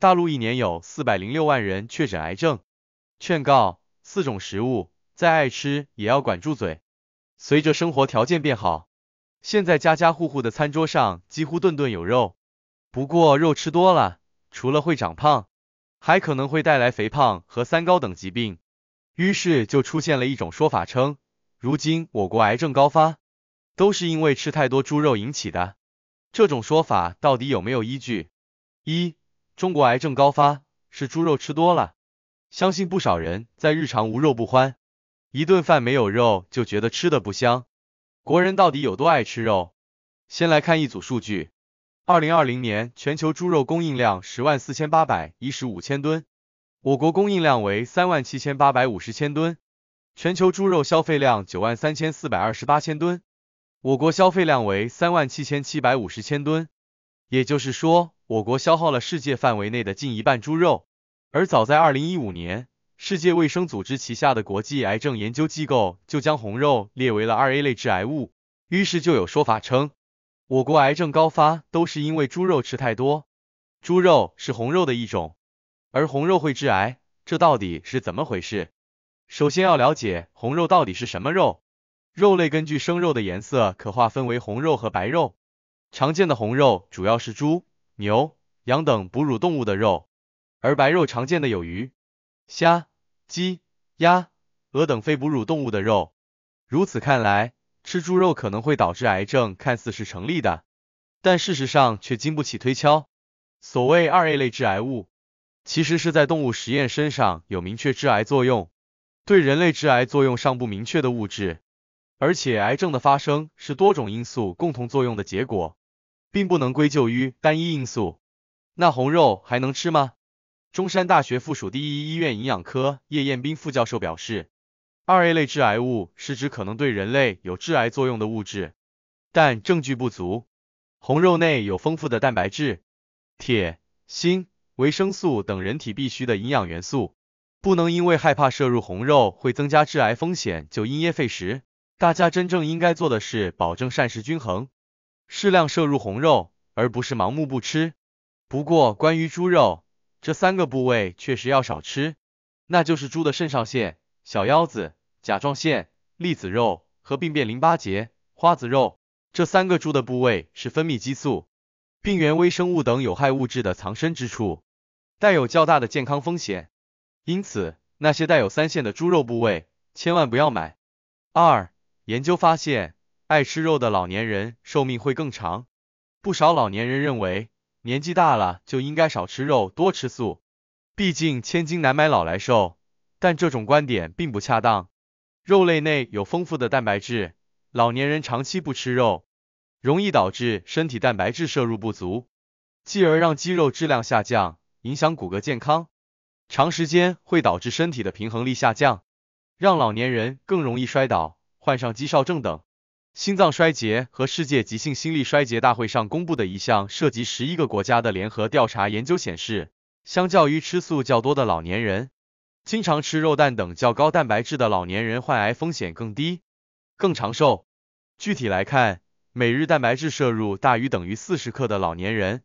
大陆一年有四百零六万人确诊癌症，劝告四种食物再爱吃也要管住嘴。随着生活条件变好，现在家家户户的餐桌上几乎顿顿有肉。不过肉吃多了，除了会长胖，还可能会带来肥胖和三高等疾病。于是就出现了一种说法，称如今我国癌症高发都是因为吃太多猪肉引起的。这种说法到底有没有依据？一中国癌症高发是猪肉吃多了，相信不少人在日常无肉不欢，一顿饭没有肉就觉得吃的不香。国人到底有多爱吃肉？先来看一组数据：二零二零年全球猪肉供应量十万四千八百一十五千吨，我国供应量为三万七千八百五十千吨；全球猪肉消费量九万三千四百二十八千吨，我国消费量为三万七千七百五十千吨。也就是说。我国消耗了世界范围内的近一半猪肉，而早在二零一五年，世界卫生组织旗下的国际癌症研究机构就将红肉列为了二 A 类致癌物。于是就有说法称，我国癌症高发都是因为猪肉吃太多。猪肉是红肉的一种，而红肉会致癌，这到底是怎么回事？首先要了解红肉到底是什么肉。肉类根据生肉的颜色可划分为红肉和白肉，常见的红肉主要是猪。牛、羊等哺乳动物的肉，而白肉常见的有鱼、虾、鸡、鸭、鹅等非哺乳动物的肉。如此看来，吃猪肉可能会导致癌症，看似是成立的，但事实上却经不起推敲。所谓二 A 类致癌物，其实是在动物实验身上有明确致癌作用，对人类致癌作用尚不明确的物质。而且，癌症的发生是多种因素共同作用的结果。并不能归咎于单一因素。那红肉还能吃吗？中山大学附属第一医院营养科叶彦斌副教授表示，二 A 类致癌物是指可能对人类有致癌作用的物质，但证据不足。红肉内有丰富的蛋白质、铁、锌、维生素等人体必需的营养元素，不能因为害怕摄入红肉会增加致癌风险就因噎废食。大家真正应该做的是保证膳食均衡。适量摄入红肉，而不是盲目不吃。不过，关于猪肉，这三个部位确实要少吃，那就是猪的肾上腺、小腰子、甲状腺、栗子肉和病变淋巴结、花子肉。这三个猪的部位是分泌激素、病原微生物等有害物质的藏身之处，带有较大的健康风险。因此，那些带有三线的猪肉部位，千万不要买。二、研究发现。爱吃肉的老年人寿命会更长。不少老年人认为，年纪大了就应该少吃肉多吃素，毕竟千金难买老来瘦。但这种观点并不恰当。肉类内有丰富的蛋白质，老年人长期不吃肉，容易导致身体蛋白质摄入不足，继而让肌肉质量下降，影响骨骼健康。长时间会导致身体的平衡力下降，让老年人更容易摔倒，患上肌少症等。心脏衰竭和世界急性心力衰竭大会上公布的一项涉及十一个国家的联合调查研究显示，相较于吃素较多的老年人，经常吃肉蛋等较高蛋白质的老年人患癌风险更低，更长寿。具体来看，每日蛋白质摄入大于等于四十克的老年人，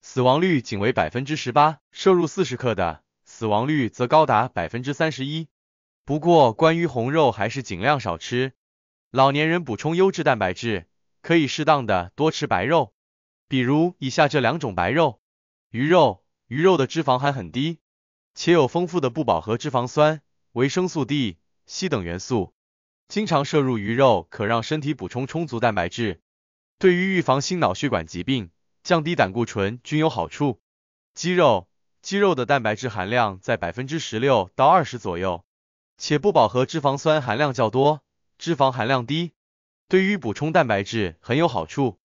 死亡率仅为百分之十八，摄入四十克的，死亡率则高达百分之三十一。不过，关于红肉，还是尽量少吃。老年人补充优质蛋白质，可以适当的多吃白肉，比如以下这两种白肉：鱼肉，鱼肉的脂肪还很低，且有丰富的不饱和脂肪酸、维生素 D、硒等元素。经常摄入鱼肉，可让身体补充充足蛋白质，对于预防心脑血管疾病、降低胆固醇均有好处。鸡肉，鸡肉的蛋白质含量在百分之十六到二十左右，且不饱和脂肪酸含量较多。脂肪含量低，对于补充蛋白质很有好处。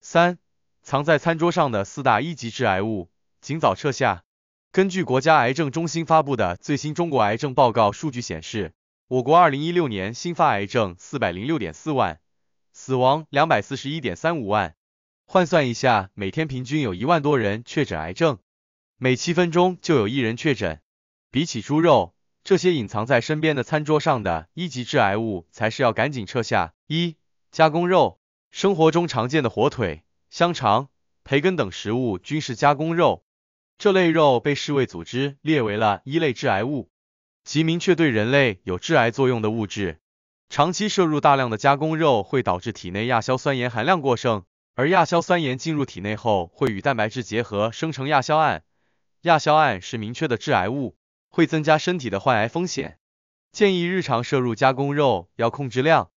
三，藏在餐桌上的四大一级致癌物，尽早撤下。根据国家癌症中心发布的最新中国癌症报告数据显示，我国二零一六年新发癌症四百零六点四万，死亡两百四十一点三五万。换算一下，每天平均有一万多人确诊癌症，每七分钟就有一人确诊。比起猪肉。这些隐藏在身边的餐桌上的一级致癌物才是要赶紧撤下。一、加工肉，生活中常见的火腿、香肠、培根等食物均是加工肉，这类肉被世卫组织列为了一类致癌物，即明确对人类有致癌作用的物质。长期摄入大量的加工肉会导致体内亚硝酸盐含量过剩，而亚硝酸盐进入体内后会与蛋白质结合生成亚硝胺，亚硝胺是明确的致癌物。会增加身体的患癌风险，建议日常摄入加工肉要控制量，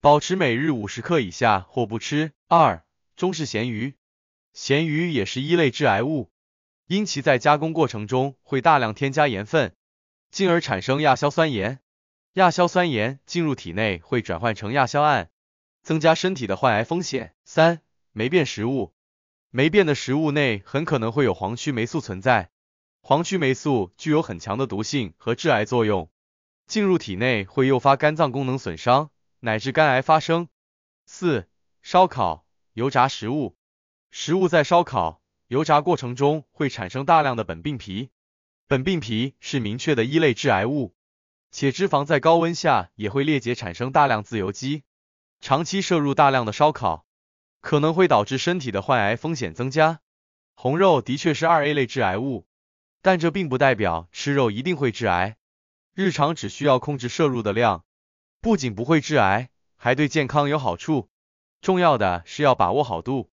保持每日五十克以下或不吃。二、中式咸鱼，咸鱼也是一类致癌物，因其在加工过程中会大量添加盐分，进而产生亚硝酸盐，亚硝酸盐进入体内会转换成亚硝胺，增加身体的患癌风险。三、霉变食物，霉变的食物内很可能会有黄曲霉素存在。黄曲霉素具有很强的毒性和致癌作用，进入体内会诱发肝脏功能损伤，乃至肝癌发生。四、烧烤、油炸食物，食物在烧烤、油炸过程中会产生大量的苯并芘，苯并芘是明确的一类致癌物，且脂肪在高温下也会裂解产生大量自由基，长期摄入大量的烧烤，可能会导致身体的患癌风险增加。红肉的确是二 A 类致癌物。但这并不代表吃肉一定会致癌，日常只需要控制摄入的量，不仅不会致癌，还对健康有好处。重要的是要把握好度。